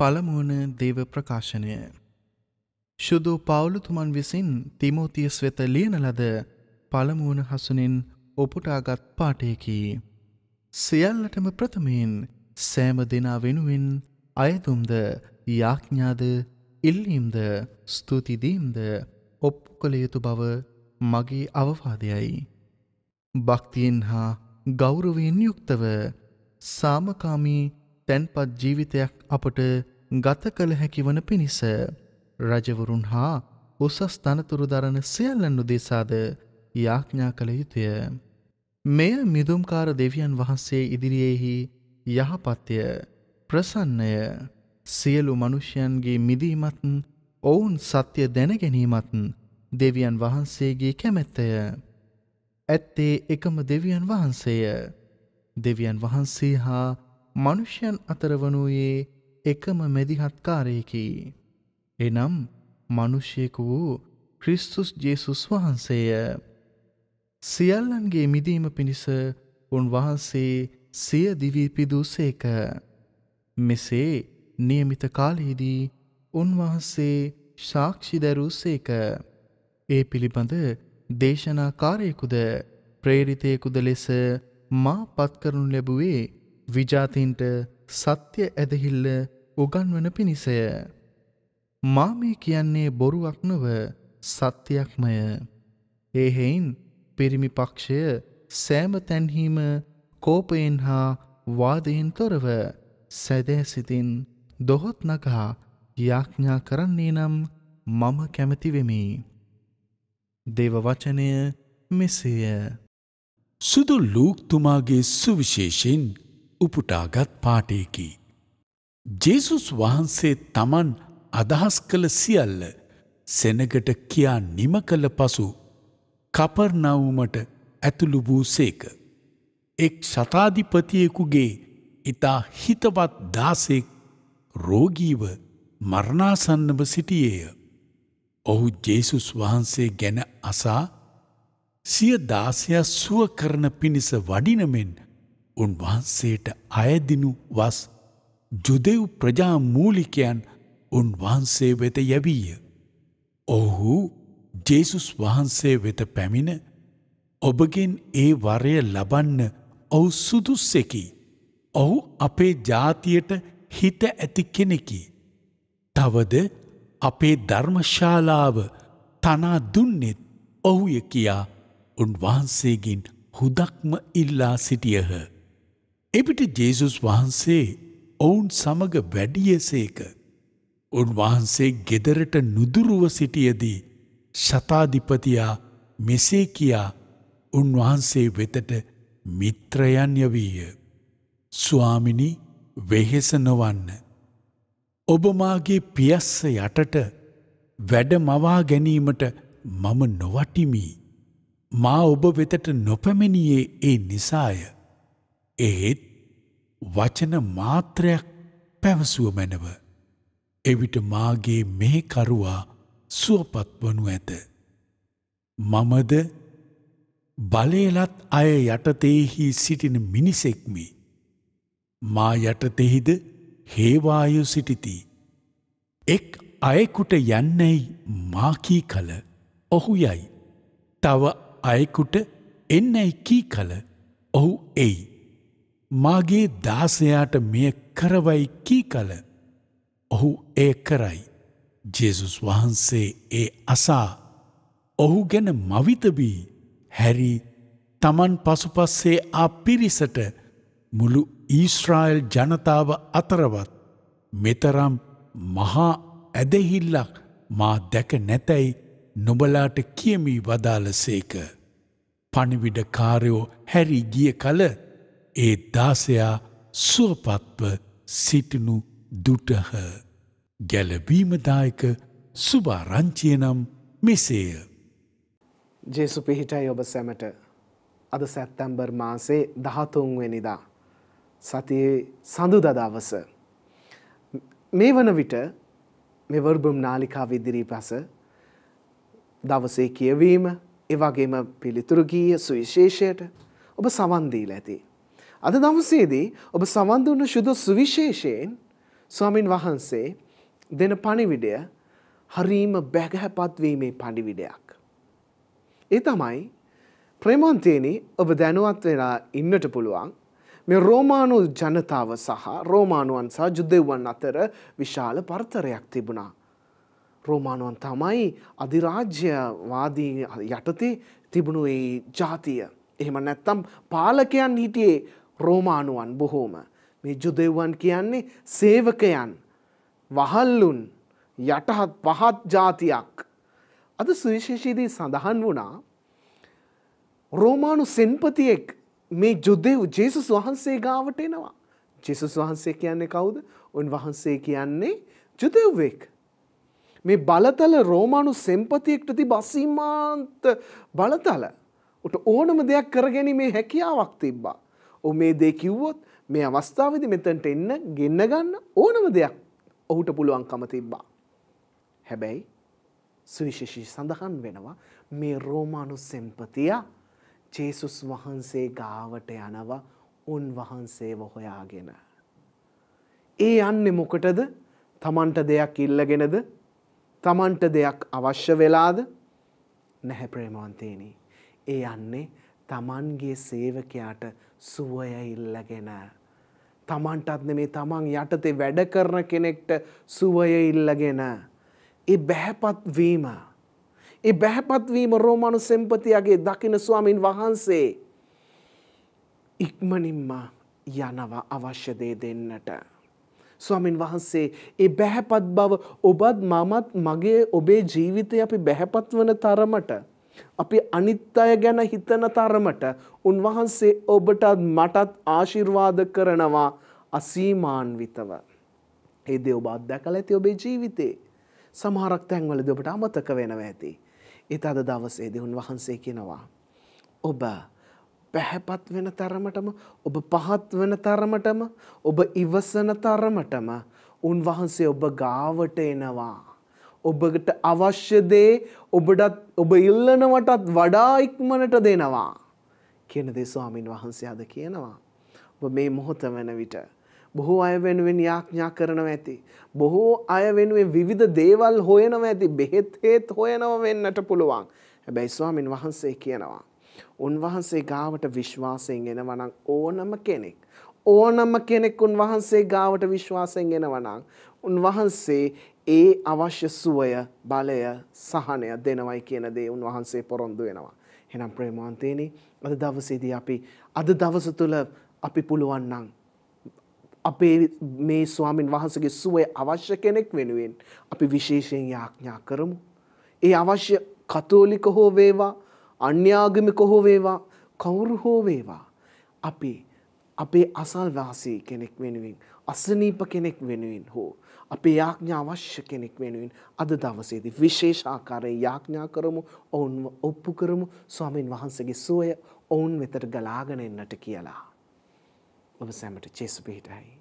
පළමුවන දේව ප්‍රකාශනය. ශුදු පවුලුතුමන් විසින් තිමෝතිය ස්වෙත ලියන ලද පළමුවන හසුනින් ඔපුටාගත් පාටයකි. සියල්ලටම ප්‍රථමයෙන් සෑම දෙනා වෙනුවෙන් අයතුම්ද යාඥාද ඉල්ලීම්ද ස්තුතිදීම්ද ඔප්පු කළ යුතු බව මගේ අවවාදයයි. භක්තියෙන් හා ගෞරවයෙන් යුක්තව සාමකාමී තැන්පත් ජීවිතයක් අපට ගත කළ හැකිවන පිණිස රජවරුන් හා උසස් තනතුරු දරන සියල්ලන්නු දෙසාද යාඥා කළ යුතුය. මෙය මිදුම්කාර දෙවියන් වහන්සේ ඉදිරියෙහි යහපත්ය ප්‍රසන්නය සියලු මනුෂ්‍යයන්ගේ මිදීමත්න් ඔවුන් සත්‍යය දැනගැනීමත්න් දෙවියන් වහන්සේගේ කැමැත්තය. ඇත්තේ එකම දෙවියන් වහන්සේය දෙවියන් වහන්සේ හා මනුෂ්‍යයන් අතරවනුයේ එකම මැදිහත්කාරයකි. එනම් මනුෂ්‍යයෙකු වූ ක්‍රිස්තුස් ජේසුස් වහන්සේය. සියල්ලන්ගේ මිදීම පිණිස උන්වහන්සේ සිය දිවිපිදූ සේක. මෙසේ නියමිත කාලයේදී උන්වහන්සේ ශාක්ෂිදැරූ සේක. ඒ පිළිබඳ දේශනාකාරයෙකුද ප්‍රේරිතයකුද ලෙස මා පත්කරනු ලැබුවේ විජාතින්ට සත්‍ය ඇදහිල්ල උගන්වන පිණිසය. මා මේ කියන්නේ බොරුවක් නොව සත්‍යයක්මය. එහෙයින් පිරිමි පක්ෂය සෑම තැන්හීම කෝපයෙන් හා වාදයෙන් තොරව සැදෑසිතින් දොහොත් නකා යාඥා කරන්නේ නම් මම කැමතිවෙමි. දෙව වචනය මෙසේය. සුදු ලූක්තුමාගේ සුවිශේෂෙන් උපුටාගත් පාටයකි. ජෙසුස් වහන්සේ තමන් අදහස් කළ සියල්ල සෙනගට කියා නිම කළ පසු කපර්නවුමට ඇතුළු වූ සේක. එක් සතාධිපතියෙකුගේ ඉතා හිතවත් දාසෙක් රෝගීව මරණාසන්නව සිටියේය. ඔහු ජේසුස් වහන්සේ ගැන අසා සිය දාසයක් සුව කරන පිණිස වඩිනමෙන් උන්වහන්සේට අයදිනු වස් ජුදෙව් ප්‍රජා මූලිකයන් උන්වහන්සේ වෙත යැවීය. ඔහු ජේසුස් වහන්සේ වෙත පැමිණ ඔබගෙන් ඒ වරය ලබන්න ඔවු සුදුස්සෙකි. ඔහු අපේ ජාතියට හිත ඇති කෙනෙකි. තවද අපේ ධර්මශාලාව තනා දුන්නෙත් ඔහුය කියා උන්වහන්සේගින් හුදක්ම ඉල්ලා සිටියහ. එවිට ජේසුස් වහන්සේ ඔවුන් සමග වැඩියසේක. උන්වහන්සේ ගෙදරට නුදුරුව සිටියදී ශතාධිපතියා මෙසේ කියා උන්වහන්සේ වෙතට මිත්‍රයන්ය වීය. ස්වාමිනි වෙහෙස නොවන්න. ඔබ මාගේ පියස්ස යටට වැඩ මවා ගැනීමට මම නොවටිමි. මා ඔබ වෙතට නොපැමිණියේ ඒ නිසාය. එහෙත් වචන මාත්‍රයක් පැවසුව මැනව. එවිට මාගේ මේ කරුවා සුවපත් වනු ඇත. මමද බලේලත් අය යටතේහි සිටින මිනිසෙක්මි. මා යටතෙහිද හේවායු සිටිති. එක් අයෙකුට යන්නැයි මාකී කල ඔහු යයි. තව අයෙකුට එන්නැයි කී කල ඔහු එයි. මාගේ දාසයාට මෙය කරවයි කී කල ඔහු ඒ කරයි. ජෙසුස් වහන්සේ ඒ අසා ඔහු ගැන මවිතබී හැරි තමන් පසුපස්සේ ආ පිරිසට මුළු ඊස්රායල් ජනතාව අතරවත් මෙතරම් මහා ඇදහිල්ලක් මා දැක නැතැයි නොබලාට කියමී වදාලසේක. පණිවිඩකාරයෝ හැරි ගිය කල ඒ දාසයා සුවපත්ව සිටිනු දුටහ. ගැලබීමදායක සුභාරංචිය නම් මෙසේය. ජේසු පිහිටයි ඔබ සැමට අද සැත්තැම්බර් මාසේ දහතුන්වෙනිදා. සතියේ සඳුද දවස. මේ වන විට මෙවර්බුම් නාලිකා විදිරී පස දවසේ කියවීම එවගේම පිළිතුරු ගීය සුවිශේෂයට ඔබ සවන්දීල ඇති. අද දවසේදී ඔබ සවන් දුන්න සුදු සුවිශේෂයෙන් ස්වාමින් වහන්සේ දෙන පණිවිඩය හරීම බැගහැපත්වීමේ පණිවිඩයක්. ඒ තමයි ප්‍රේමන්තේනි ඔබ දැනුවත් වෙලා ඉන්නට පුළුවන් මේ රෝමානු ජනතාව සහ රෝමානුවන් සහ ජුදෙව්වන් අතර විශාල පරතරයක් තිබුණා. රෝමානුවන් තමයි අධිරාජ්‍යවාදී යටතේ තිබුණු ඒ ජාතිය. එහෙම නැත්තම් පාලකයන් හිටියේ රෝමානුවන් බොහෝම. මේ ජුදෙව්වන් කියන්නේ සේවකයන් වහල්ලුන් යටහත් පහත් ජාතියක්. අද සුවිශේෂීදී සඳහන් වුණා රෝමානු සෙන්පතියෙක් මේ ජුදෙව් ජේසුස් වහන්සේ ගාවට එනවා. ජෙසුස් වහන්සේ කියන්නේ කවුද උන්වහන්සේ කියන්නේ ජුදෙව්වෙක්. මේ බලතල රෝමානු සෙම්පතියෙක්ට ති බසීමාන්ත බලතල උට ඕනම දෙයක් කරගැනීමේ හැකියාවක් තිබ්බා. ඔහු මේ දේ කිව්වොත් මේ අවස්ථාවේදී මෙතනට එන්න ගෙන්න ගන්න ඕනම දෙයක් ඔහුට පුළුවන්කම තිබ්බා. හැබැයි සුවිශේෂී සඳහන් වෙනවා මේ රෝමානු සෙම්පතිය ජේසුස් වහන්සේ ගාවට යනවා උන්වහන්සේව හොයාගෙන. ඒ යන්නේ මොකටද? තමන්ට දෙයක් ඉල්ලගෙනද? තමන්ට දෙයක් අවශ්‍ය වෙලාද? නැහැ ප්‍රේමවන්තේනි. ඒ යන්නේ තමන්ගේ සේවකයාට සුවය ඉල්ලගෙන. තමන්ටත් නෙමේ තමන් යටතේ වැඩ කරන කෙනෙක්ට සුවය ඉල්ලගෙන. ඒ බැහැපත්වීම. ඒ බැහැපත්වීම රෝමණු සෙම්පතියගේ දකින ස්වාමින් වහන්සේ. ඉක්මනින්ම යනව අවශ්‍යදේ දෙන්නට. ස්වාමින් වහන්සේ ඒ බැහැපත් බව ඔබත් මමත් මගේ ඔබේ ජීවිතය අපි බැහැපත් වන තරමට අපි අනිත් අය ගැන හිතන තරමට උන්වහන්සේ ඔබටත් මටත් ආශිර්වාද කරනවා අසීමාන්විතව. ඒ දේ ඔබ අත්දැකලා ඇති ඔබේ ජීවිතේ. සමහරක් තැන්වලදී ඔබට අමතක වෙනවා ඇති. ඒත් අද දවසේදී උන්වහන්සේ කියනවා ඔබ පැහැපත් වෙන තරමටම ඔබ පහත් වෙන තරමටම ඔබ ඉවසන තරමටම උන්වහන්සේ ඔබ ගාවට එනවා. ඔබට අවශ්‍ය දේ ඔබටත් ඔබ ඉල්ලනවටත් වඩා ඉක්මනට දෙනවා කියන දේ ස්වාමින් වහන්සේ අද කියනවා. ඔබ මේ මොහොත වෙන විට බොහෝ අය වෙනුවෙන් යාඥා කරනවා ඇති. බොහෝ අය වෙනුවෙන් විවිධ දේවල් හොයනවා ඇති. බෙහෙත් හේත් හොයනවා වෙන්නට පුළුවන්. හැබැයි ස්වාමින් වහන්සේ කියනවා උන්වහන්සේ ගාවට විශ්වාසයෙන් එනවනම් ඕනම කෙනෙක් ඕනම කෙනෙක් උන්වහන්සේ ගාවට විශ්වාසයෙන් එනවනම් උන්වහන්සේ ඒ අවශ්‍ය සුවය බලය සහනය දෙනවයි කියන දේ උන්වහන්සේ පොරොන්දු වෙනවා. එහෙනම් ප්‍රේමවන්තේනි අද දවසේදී අපි අද දවස තුල අපි පුළුවන් නම් අපේ මේ ස්වාමින් වහන්සේගේ සුවය අවශ්‍ය කෙනෙක් වෙනුවෙන් අපි විශේෂයෙන් යාඥා කරමු. ඒ අවශ්‍ය කතෝලික හෝ වේවා, අන්‍යාගමික හෝ වේවා, කවුරු හෝ වේවා අපි අපේ අසල්වාසී කෙනෙක් වෙනුවෙන් අසනීප කෙනෙක් වෙනුවෙන් හෝ අපේ යාඥා අවශ්‍ය කෙනෙක් වෙනුවෙන් අද දවසේදී විශේෂ ආකාරයෙන් යාඥා කරමු ඔවුන්ව ඔප්පු කරමු ස්වාමින් වහන්සේගේ සෝය ඔවුන් වෙතට ගලාගෙන එන්නට කියලා. ඔබ සැමට චේසු පිහිටයි.